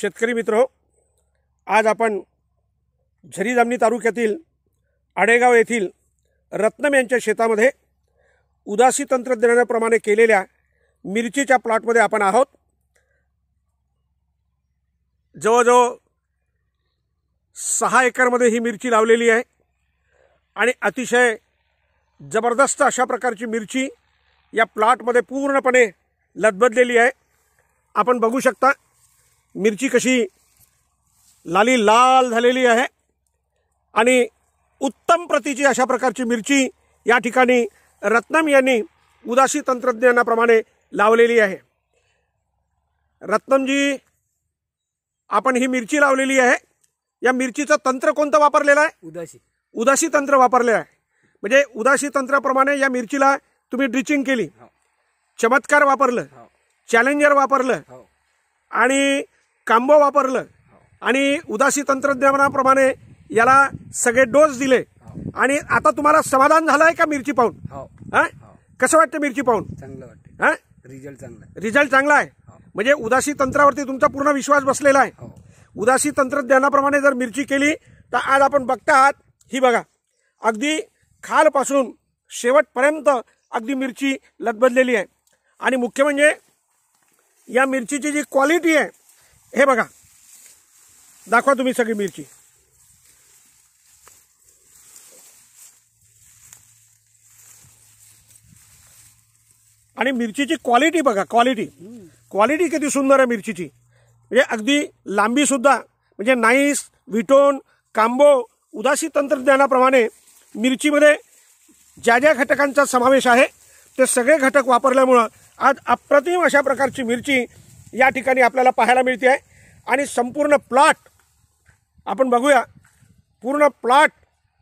शेतकरी मित्र हो आज आपण झरी जामणी तालुक्यातील आडेगाव येथील रत्नम यांच्या शेतामध्ये उदासी तंत्रज्ञानाप्रमाणे केलेल्या मिरचीच्या प्लॉटमध्ये आपण आहोत जवळजवळ सहा एकरमध्ये ही मिरची लावलेली आहे आणि अतिशय जबरदस्त अशा प्रकारची मिरची या प्लॉटमध्ये पूर्णपणे लदबदलेली आहे आपण बघू शकता मिरची कशी लाली लाल झालेली आहे आणि उत्तम प्रतीची अशा प्रकारची मिरची या ठिकाणी रत्नम यांनी उदासी तंत्रज्ञानाप्रमाणे लावलेली आहे रत्नमजी आपण ही मिरची लावलेली आहे या मिरचीचं तंत्र कोणतं वापरलेलं आहे उदासी उदासी तंत्र वापरले आहे म्हणजे उदासी तंत्राप्रमाणे या मिरचीला तुम्ही ड्रिचिंग केली हो. चमत्कार वापरलं हो. चॅलेंजर वापरलं हो. आणि कांबो वापरलं आणि उदासी तंत्रज्ञानाप्रमाणे याला सगळे डोस दिले आणि आता तुम्हाला समाधान झालंय का मिरची पाहून हो. कसं वाटतं मिरची पाहून चांगलं वाटतं रिझल्ट चांगला रिझल्ट चांगला आहे हो. म्हणजे उदासी तंत्रावरती तुमचा पूर्ण विश्वास बसलेला आहे हो. उदासी तंत्रज्ञानाप्रमाणे जर मिरची केली तर आज आपण बघता आहात ही बघा अगदी खालपासून शेवटपर्यंत अगदी मिरची लदबदलेली आहे आणि मुख्य म्हणजे या मिरचीची जी क्वालिटी आहे हे बघा दाखवा तुम्ही सगळी मिरची आणि मिरचीची क्वालिटी बघा क्वालिटी क्वालिटी किती सुंदर आहे मिरचीची म्हणजे अगदी लांबीसुद्धा म्हणजे नाईस विटोन कांबो उदासी तंत्रज्ञानाप्रमाणे मिरचीमध्ये ज्या ज्या घटकांचा समावेश आहे ते सगळे घटक वापरल्यामुळं आज अप्रतिम अशा प्रकारची मिरची या ठिकाणी आपल्याला पाहायला मिळते आहे आणि संपूर्ण प्लॉट आपण बघूया पूर्ण प्लॉट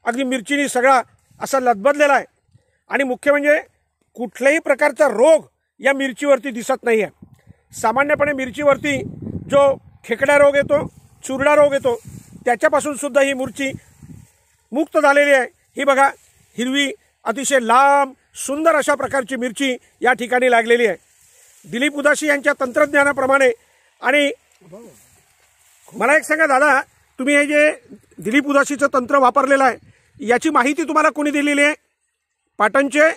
अगदी मिरचीनी सगळा असा लदबदलेला आहे आणि मुख्य म्हणजे कुठल्याही प्रकारचा रोग या मिरचीवरती दिसत नाही आहे सामान्यपणे मिरचीवरती जो खेकडा रोग येतो चुरडा रोग येतो त्याच्यापासून सुद्धा ही मिरची मुक्त झालेली आहे ही बघा हिरवी अतिशय लांब सुंदर अशा प्रकारची मिरची या ठिकाणी लागलेली आहे दिलीप उदाशी यांच्या तंत्रज्ञानाप्रमाणे आणि मला एक सांगा दादा तुम्ही हे जे दिलीप उदाशीचं तंत्र वापरलेलं आहे याची माहिती तुम्हाला कोणी दिलेली आहे पाटणचे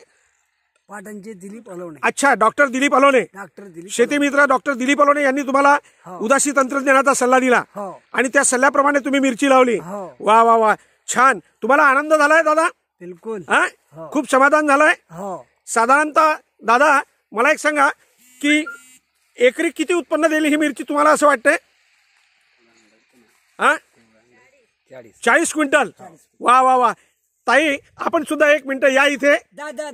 पाटणचे दिलीप अलोणे अच्छा डॉक्टर दिलीप अलोणे डॉक्टर दिलीप शेतीमित्र डॉक्टर दिलीप अलोणे यांनी तुम्हाला हो. उदासी तंत्रज्ञानाचा सल्ला दिला हो. आणि त्या सल्ल्याप्रमाणे तुम्ही मिरची लावली हो. वा वा वा छान तुम्हाला आनंद झालाय दादा बिलकुल खूप समाधान झालंय साधारणतः दादा मला एक सांगा की एकरी किती उत्पन्न देईल ही मिरची तुम्हाला असं वाटतंय हा चाळीस क्विंटल वा वा वा ताई आपण सुद्धा एक मिनिट या इथे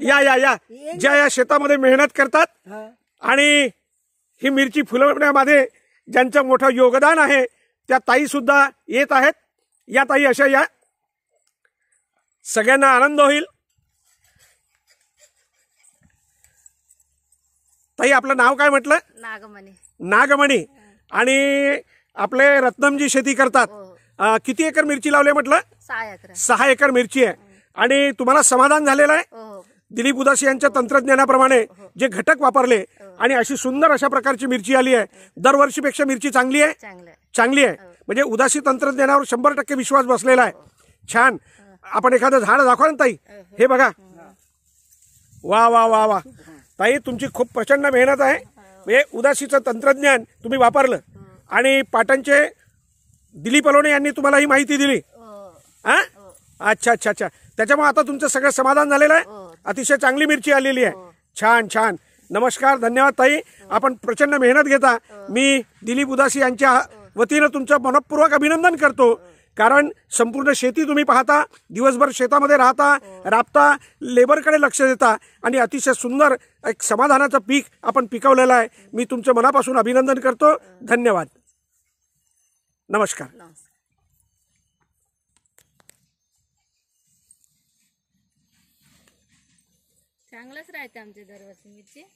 या या या ज्या या शेतामध्ये मेहनत करतात आणि ही मिरची फुलवण्यामध्ये ज्यांचं मोठं योगदान आहे त्या ताई सुद्धा येत आहेत या ताई अशा या सगळ्यांना आनंद होईल ताई आपलं नाव काय म्हटलं नागमणी नागमणी आणि आपले रत्नमजी शेती करतात हो, हो. किती एकर मिरची लावली म्हटलं सहा एकर मिरची आहे आणि तुम्हाला समाधान झालेलं आहे हो, दिलीप उदासी यांच्या तंत्रज्ञानाप्रमाणे जे घटक वापरले आणि अशी सुंदर अशा प्रकारची मिरची आली आहे दरवर्षीपेक्षा मिरची चांगली आहे आहे. चांगली आहे म्हणजे उदासी तंत्रज्ञानावर शंभर टक्के विश्वास बसलेला आहे छान आपण एखादं झाड दाखवा ना ताई हे बघा वा वा वा वा ताई तुमची खूप प्रचंड मेहनत आहे म्हणजे उदासीचं तंत्रज्ञान तुम्ही वापरलं आणि पाटणचे दिलीप अलोणे यांनी तुम्हाला ही माहिती दिली हा अच्छा अच्छा अच्छा त्याच्यामुळे आता तुमचं सगळं समाधान झालेलं आहे अतिशय चांगली मिरची आलेली आहे छान छान नमस्कार धन्यवाद ताई आपण प्रचंड मेहनत घेता मी दिलीप उदासी यांच्या वतीनं तुमचं मनपूर्वक अभिनंदन करतो कारण संपूर्ण शेती तुम्ही पाहता दिवसभर शेतामध्ये राहता हो. राबता लेबरकडे लक्ष देता आणि अतिशय सुंदर एक समाधानाचं पीक आपण पिकवलेलं आहे मी तुमचं मनापासून अभिनंदन करतो धन्यवाद नमस्कार चांगलंच राहते आमचे दरवर्षी